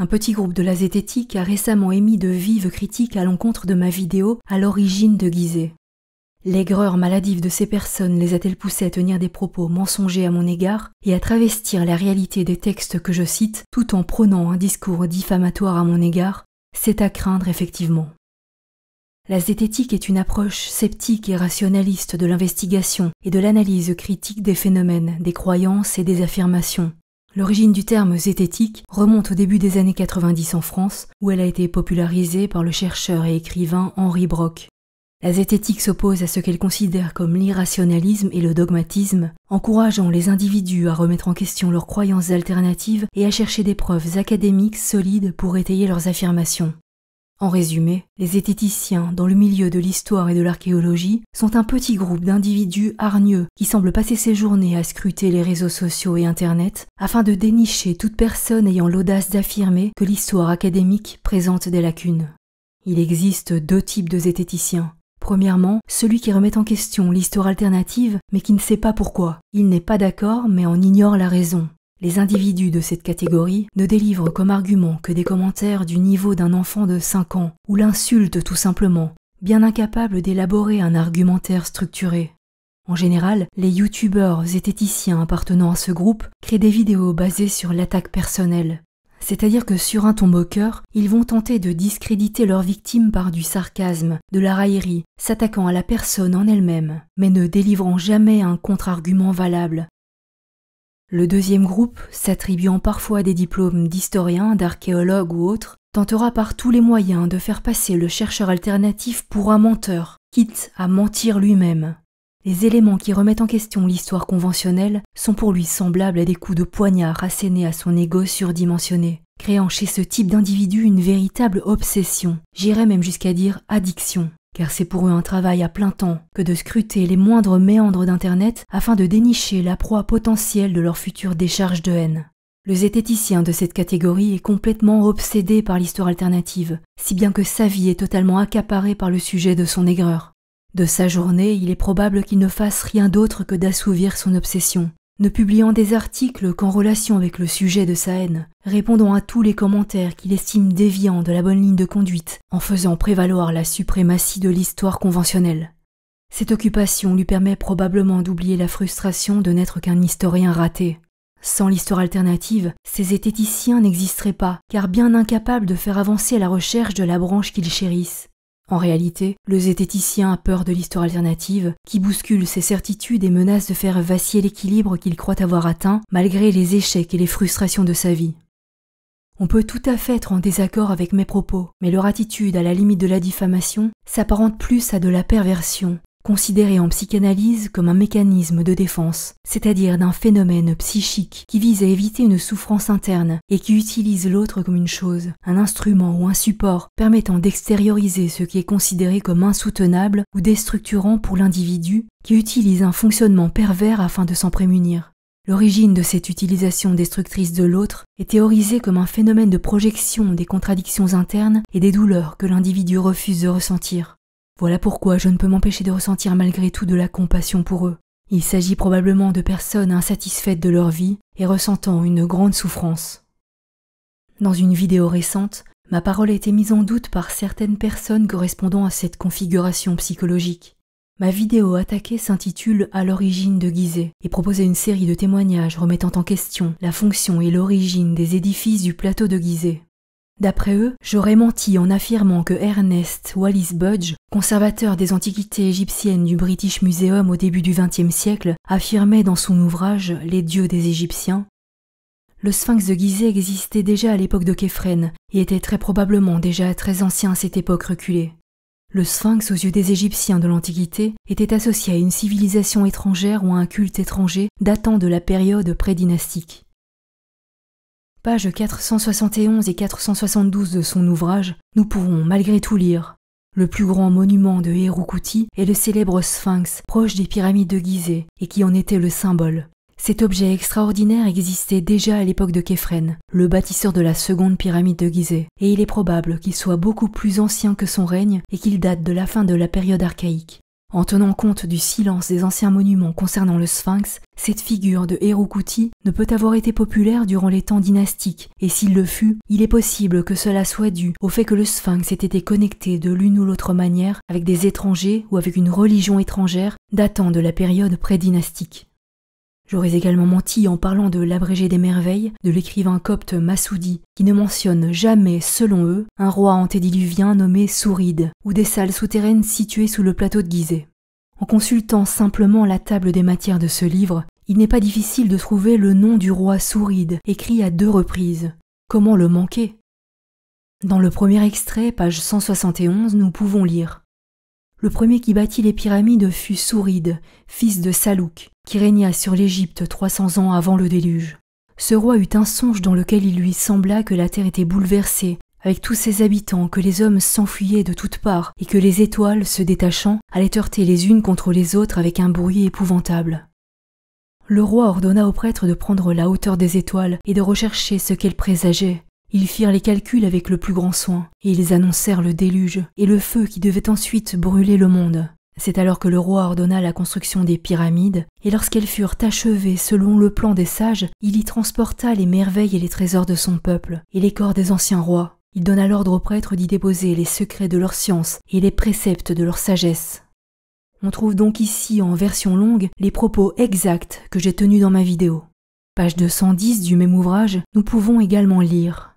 Un petit groupe de la zététique a récemment émis de vives critiques à l'encontre de ma vidéo à l'origine de Guizet ». L'aigreur maladive de ces personnes les a-t-elle poussées à tenir des propos mensongers à mon égard et à travestir la réalité des textes que je cite tout en prônant un discours diffamatoire à mon égard C'est à craindre effectivement. La zététique est une approche sceptique et rationaliste de l'investigation et de l'analyse critique des phénomènes, des croyances et des affirmations, L'origine du terme zététique remonte au début des années 90 en France, où elle a été popularisée par le chercheur et écrivain Henri Brock. La zététique s'oppose à ce qu'elle considère comme l'irrationalisme et le dogmatisme, encourageant les individus à remettre en question leurs croyances alternatives et à chercher des preuves académiques solides pour étayer leurs affirmations. En résumé, les zététiciens, dans le milieu de l'histoire et de l'archéologie, sont un petit groupe d'individus hargneux qui semblent passer ses journées à scruter les réseaux sociaux et Internet afin de dénicher toute personne ayant l'audace d'affirmer que l'histoire académique présente des lacunes. Il existe deux types de zététiciens. Premièrement, celui qui remet en question l'histoire alternative, mais qui ne sait pas pourquoi. Il n'est pas d'accord, mais en ignore la raison. Les individus de cette catégorie ne délivrent comme argument que des commentaires du niveau d'un enfant de 5 ans, ou l'insultent tout simplement, bien incapables d'élaborer un argumentaire structuré. En général, les youtubeurs zététiciens appartenant à ce groupe créent des vidéos basées sur l'attaque personnelle. C'est-à-dire que sur un ton moqueur, ils vont tenter de discréditer leur victime par du sarcasme, de la raillerie, s'attaquant à la personne en elle-même, mais ne délivrant jamais un contre-argument valable, le deuxième groupe, s'attribuant parfois des diplômes d'historien, d'archéologue ou autre, tentera par tous les moyens de faire passer le chercheur alternatif pour un menteur, quitte à mentir lui-même. Les éléments qui remettent en question l'histoire conventionnelle sont pour lui semblables à des coups de poignard assénés à son égo surdimensionné, créant chez ce type d'individu une véritable obsession, j'irais même jusqu'à dire addiction car c'est pour eux un travail à plein temps que de scruter les moindres méandres d'Internet afin de dénicher la proie potentielle de leur future décharge de haine. Le zététicien de cette catégorie est complètement obsédé par l'histoire alternative, si bien que sa vie est totalement accaparée par le sujet de son aigreur. De sa journée, il est probable qu'il ne fasse rien d'autre que d'assouvir son obsession, ne publiant des articles qu'en relation avec le sujet de sa haine, répondant à tous les commentaires qu'il estime déviants de la bonne ligne de conduite, en faisant prévaloir la suprématie de l'histoire conventionnelle. Cette occupation lui permet probablement d'oublier la frustration de n'être qu'un historien raté. Sans l'histoire alternative, ces esthéticiens n'existeraient pas, car bien incapables de faire avancer la recherche de la branche qu'ils chérissent. En réalité, le zététicien a peur de l'histoire alternative, qui bouscule ses certitudes et menace de faire vaciller l'équilibre qu'il croit avoir atteint malgré les échecs et les frustrations de sa vie. On peut tout à fait être en désaccord avec mes propos, mais leur attitude à la limite de la diffamation s'apparente plus à de la perversion considéré en psychanalyse comme un mécanisme de défense, c'est-à-dire d'un phénomène psychique qui vise à éviter une souffrance interne et qui utilise l'autre comme une chose, un instrument ou un support permettant d'extérioriser ce qui est considéré comme insoutenable ou déstructurant pour l'individu qui utilise un fonctionnement pervers afin de s'en prémunir. L'origine de cette utilisation destructrice de l'autre est théorisée comme un phénomène de projection des contradictions internes et des douleurs que l'individu refuse de ressentir. Voilà pourquoi je ne peux m'empêcher de ressentir malgré tout de la compassion pour eux. Il s'agit probablement de personnes insatisfaites de leur vie et ressentant une grande souffrance. Dans une vidéo récente, ma parole a été mise en doute par certaines personnes correspondant à cette configuration psychologique. Ma vidéo attaquée s'intitule À l'origine de Guizé et proposait une série de témoignages remettant en question la fonction et l'origine des édifices du plateau de Guizé. D'après eux, j'aurais menti en affirmant que Ernest Wallis Budge, conservateur des antiquités égyptiennes du British Museum au début du XXe siècle, affirmait dans son ouvrage Les dieux des Égyptiens le sphinx de Gizeh existait déjà à l'époque de Képhren et était très probablement déjà très ancien à cette époque reculée. Le sphinx aux yeux des Égyptiens de l'Antiquité était associé à une civilisation étrangère ou à un culte étranger datant de la période prédynastique. Pages 471 et 472 de son ouvrage, nous pouvons malgré tout lire. Le plus grand monument de Héroukouti est le célèbre sphinx proche des pyramides de Gizeh et qui en était le symbole. Cet objet extraordinaire existait déjà à l'époque de Képhren, le bâtisseur de la seconde pyramide de Gizeh, et il est probable qu'il soit beaucoup plus ancien que son règne et qu'il date de la fin de la période archaïque. En tenant compte du silence des anciens monuments concernant le sphinx, cette figure de Hérokouti ne peut avoir été populaire durant les temps dynastiques, et s'il le fut, il est possible que cela soit dû au fait que le sphinx ait été connecté de l'une ou l'autre manière avec des étrangers ou avec une religion étrangère datant de la période pré-dynastique. J'aurais également menti en parlant de l'abrégé des merveilles de l'écrivain copte Massoudi, qui ne mentionne jamais, selon eux, un roi antédiluvien nommé Souride, ou des salles souterraines situées sous le plateau de Gizeh. En consultant simplement la table des matières de ce livre, il n'est pas difficile de trouver le nom du roi Souride, écrit à deux reprises. Comment le manquer Dans le premier extrait, page 171, nous pouvons lire le premier qui bâtit les pyramides fut Souride, fils de Salouk, qui régna sur l'Égypte trois cents ans avant le déluge. Ce roi eut un songe dans lequel il lui sembla que la terre était bouleversée, avec tous ses habitants, que les hommes s'enfuyaient de toutes parts, et que les étoiles, se détachant, allaient heurter les unes contre les autres avec un bruit épouvantable. Le roi ordonna aux prêtres de prendre la hauteur des étoiles et de rechercher ce qu'elles présageaient. Ils firent les calculs avec le plus grand soin, et ils annoncèrent le déluge et le feu qui devait ensuite brûler le monde. C'est alors que le roi ordonna la construction des pyramides, et lorsqu'elles furent achevées selon le plan des sages, il y transporta les merveilles et les trésors de son peuple, et les corps des anciens rois. Il donna l'ordre aux prêtres d'y déposer les secrets de leur science et les préceptes de leur sagesse. On trouve donc ici en version longue les propos exacts que j'ai tenus dans ma vidéo. Page 210 du même ouvrage, nous pouvons également lire.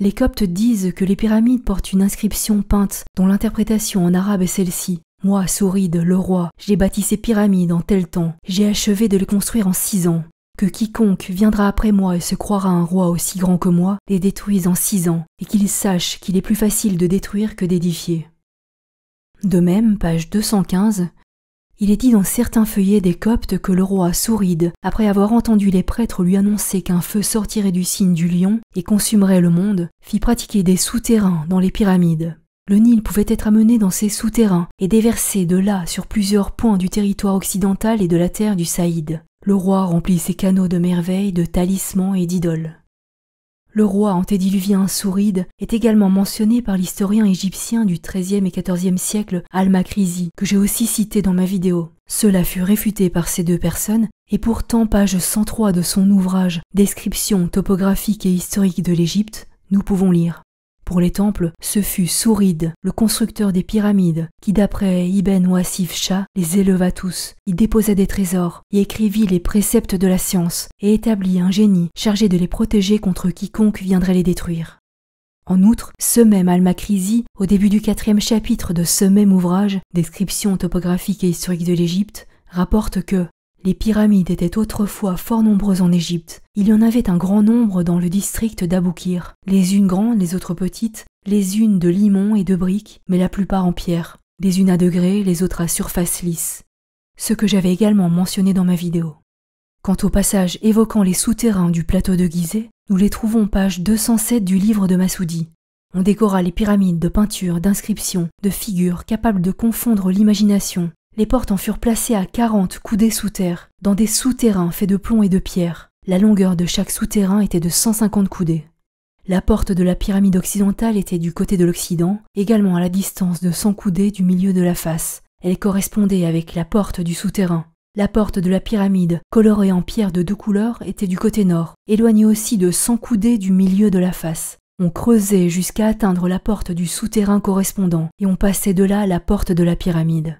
Les Coptes disent que les pyramides portent une inscription peinte dont l'interprétation en arabe est celle-ci. Moi, Souride, le roi, j'ai bâti ces pyramides en tel temps, j'ai achevé de les construire en six ans. Que quiconque viendra après moi et se croira un roi aussi grand que moi, les détruise en six ans, et qu'il sache qu'il est plus facile de détruire que d'édifier. De même, page 215, il est dit dans certains feuillets des Coptes que le roi Souride, après avoir entendu les prêtres lui annoncer qu'un feu sortirait du signe du lion et consumerait le monde, fit pratiquer des souterrains dans les pyramides. Le Nil pouvait être amené dans ses souterrains et déversé de là sur plusieurs points du territoire occidental et de la terre du Saïd. Le roi remplit ses canaux de merveilles, de talismans et d'idoles. Le roi antédiluvien Souride est également mentionné par l'historien égyptien du XIIIe et XIVe siècle al makrizi que j'ai aussi cité dans ma vidéo. Cela fut réfuté par ces deux personnes, et pourtant page 103 de son ouvrage Description topographique et historique de l'Égypte, nous pouvons lire. Pour les temples, ce fut Souride, le constructeur des pyramides, qui d'après Ibn Wassif Shah les éleva tous, y déposa des trésors, y écrivit les préceptes de la science, et établit un génie chargé de les protéger contre quiconque viendrait les détruire. En outre, ce même Al-Makrizi, au début du quatrième chapitre de ce même ouvrage, Description topographique et historique de l'Égypte, rapporte que les pyramides étaient autrefois fort nombreuses en Égypte. Il y en avait un grand nombre dans le district d'Aboukir, les unes grandes, les autres petites, les unes de limon et de briques, mais la plupart en pierre, les unes à degrés, les autres à surface lisse, ce que j'avais également mentionné dans ma vidéo. Quant au passage évoquant les souterrains du plateau de Gizeh, nous les trouvons page 207 du livre de Massoudi. On décora les pyramides de peintures, d'inscriptions, de figures capables de confondre l'imagination, les portes en furent placées à 40 coudées sous terre, dans des souterrains faits de plomb et de pierre. La longueur de chaque souterrain était de 150 coudées. La porte de la pyramide occidentale était du côté de l'Occident, également à la distance de 100 coudées du milieu de la face. Elle correspondait avec la porte du souterrain. La porte de la pyramide, colorée en pierre de deux couleurs, était du côté nord, éloignée aussi de 100 coudées du milieu de la face. On creusait jusqu'à atteindre la porte du souterrain correspondant, et on passait de là à la porte de la pyramide.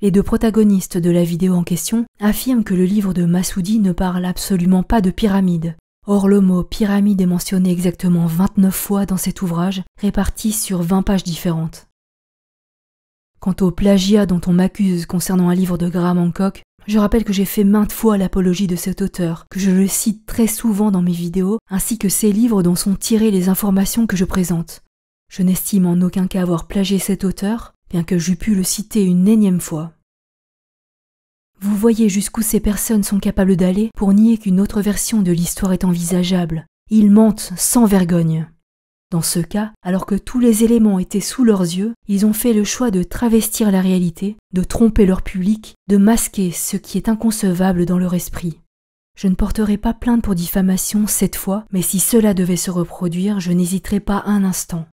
Les deux protagonistes de la vidéo en question affirment que le livre de Massoudi ne parle absolument pas de pyramide. Or, le mot pyramide est mentionné exactement 29 fois dans cet ouvrage, réparti sur 20 pages différentes. Quant au plagiat dont on m'accuse concernant un livre de Graham Hancock, je rappelle que j'ai fait maintes fois l'apologie de cet auteur, que je le cite très souvent dans mes vidéos, ainsi que ses livres dont sont tirées les informations que je présente. Je n'estime en aucun cas avoir plagié cet auteur, bien que j'eus pu le citer une énième fois. Vous voyez jusqu'où ces personnes sont capables d'aller pour nier qu'une autre version de l'histoire est envisageable. Ils mentent sans vergogne. Dans ce cas, alors que tous les éléments étaient sous leurs yeux, ils ont fait le choix de travestir la réalité, de tromper leur public, de masquer ce qui est inconcevable dans leur esprit. Je ne porterai pas plainte pour diffamation cette fois, mais si cela devait se reproduire, je n'hésiterai pas un instant.